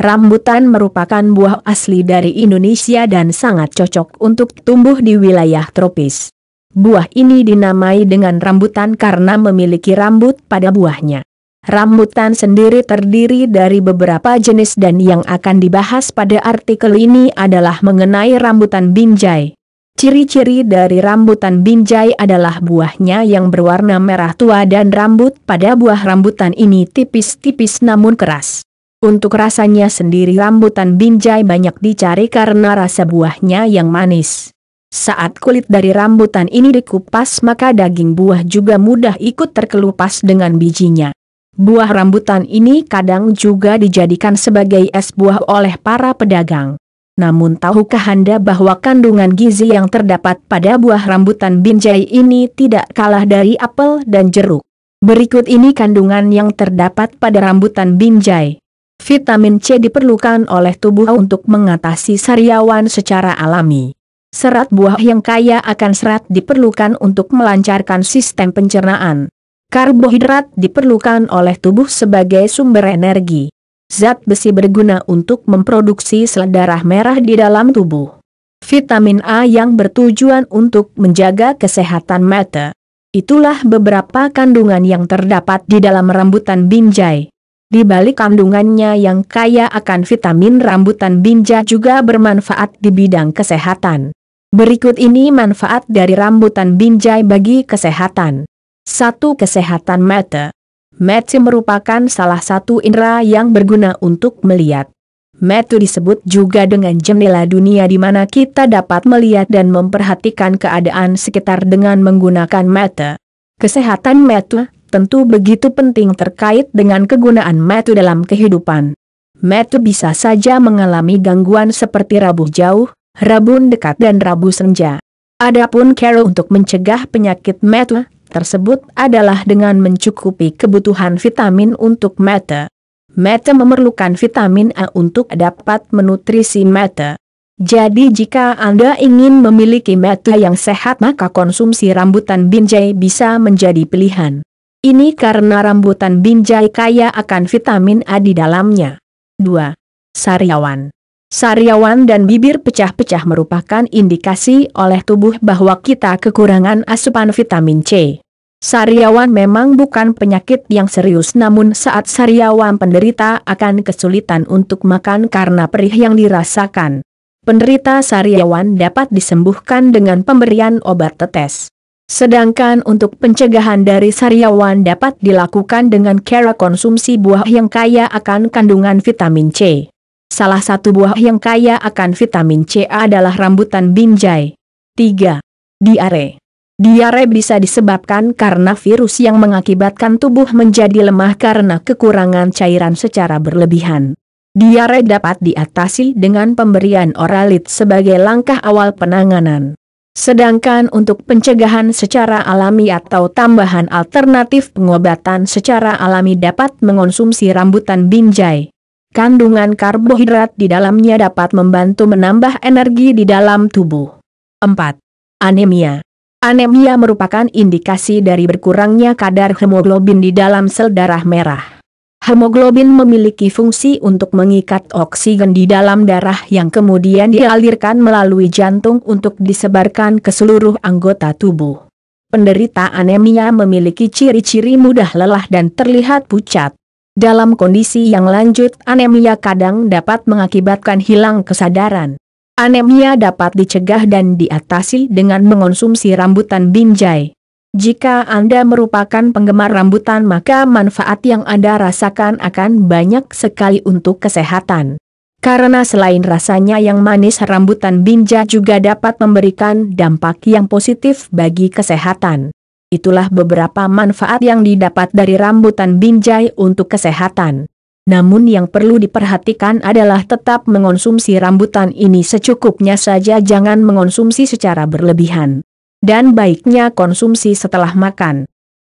Rambutan merupakan buah asli dari Indonesia dan sangat cocok untuk tumbuh di wilayah tropis. Buah ini dinamai dengan rambutan karena memiliki rambut pada buahnya. Rambutan sendiri terdiri dari beberapa jenis dan yang akan dibahas pada artikel ini adalah mengenai rambutan binjai. Ciri-ciri dari rambutan binjai adalah buahnya yang berwarna merah tua dan rambut pada buah rambutan ini tipis-tipis namun keras. Untuk rasanya sendiri rambutan binjai banyak dicari karena rasa buahnya yang manis. Saat kulit dari rambutan ini dikupas maka daging buah juga mudah ikut terkelupas dengan bijinya. Buah rambutan ini kadang juga dijadikan sebagai es buah oleh para pedagang. Namun tahukah Anda bahwa kandungan gizi yang terdapat pada buah rambutan binjai ini tidak kalah dari apel dan jeruk? Berikut ini kandungan yang terdapat pada rambutan binjai. Vitamin C diperlukan oleh tubuh untuk mengatasi sariawan secara alami. Serat buah yang kaya akan serat diperlukan untuk melancarkan sistem pencernaan. Karbohidrat diperlukan oleh tubuh sebagai sumber energi. Zat besi berguna untuk memproduksi sel darah merah di dalam tubuh. Vitamin A yang bertujuan untuk menjaga kesehatan mata. Itulah beberapa kandungan yang terdapat di dalam rambutan binjai. Di balik kandungannya yang kaya akan vitamin rambutan binja juga bermanfaat di bidang kesehatan. Berikut ini manfaat dari rambutan binjai bagi kesehatan. 1. Kesehatan mata. Mata merupakan salah satu indera yang berguna untuk melihat. Mata disebut juga dengan jendela dunia di mana kita dapat melihat dan memperhatikan keadaan sekitar dengan menggunakan mata. Kesehatan mata tentu begitu penting terkait dengan kegunaan metu dalam kehidupan. Metu bisa saja mengalami gangguan seperti rabu jauh, rabun dekat dan rabu senja. Adapun cara untuk mencegah penyakit metu tersebut adalah dengan mencukupi kebutuhan vitamin untuk mata. Mata memerlukan vitamin A untuk dapat menutrisi mata. Jadi jika Anda ingin memiliki mata yang sehat maka konsumsi rambutan binjai bisa menjadi pilihan. Ini karena rambutan binjai kaya akan vitamin A di dalamnya. 2. Sariawan Sariawan dan bibir pecah-pecah merupakan indikasi oleh tubuh bahwa kita kekurangan asupan vitamin C. Sariawan memang bukan penyakit yang serius namun saat sariawan penderita akan kesulitan untuk makan karena perih yang dirasakan. Penderita sariawan dapat disembuhkan dengan pemberian obat tetes. Sedangkan untuk pencegahan dari sariawan dapat dilakukan dengan cara konsumsi buah yang kaya akan kandungan vitamin C. Salah satu buah yang kaya akan vitamin C adalah rambutan binjai. 3. Diare. Diare bisa disebabkan karena virus yang mengakibatkan tubuh menjadi lemah karena kekurangan cairan secara berlebihan. Diare dapat diatasi dengan pemberian oralit sebagai langkah awal penanganan. Sedangkan untuk pencegahan secara alami atau tambahan alternatif pengobatan secara alami dapat mengonsumsi rambutan binjai. Kandungan karbohidrat di dalamnya dapat membantu menambah energi di dalam tubuh. 4. Anemia Anemia merupakan indikasi dari berkurangnya kadar hemoglobin di dalam sel darah merah. Hemoglobin memiliki fungsi untuk mengikat oksigen di dalam darah yang kemudian dialirkan melalui jantung untuk disebarkan ke seluruh anggota tubuh. Penderita anemia memiliki ciri-ciri mudah lelah dan terlihat pucat. Dalam kondisi yang lanjut anemia kadang dapat mengakibatkan hilang kesadaran. Anemia dapat dicegah dan diatasi dengan mengonsumsi rambutan binjai. Jika Anda merupakan penggemar rambutan maka manfaat yang Anda rasakan akan banyak sekali untuk kesehatan. Karena selain rasanya yang manis rambutan binja juga dapat memberikan dampak yang positif bagi kesehatan. Itulah beberapa manfaat yang didapat dari rambutan binjai untuk kesehatan. Namun yang perlu diperhatikan adalah tetap mengonsumsi rambutan ini secukupnya saja jangan mengonsumsi secara berlebihan dan baiknya konsumsi setelah makan.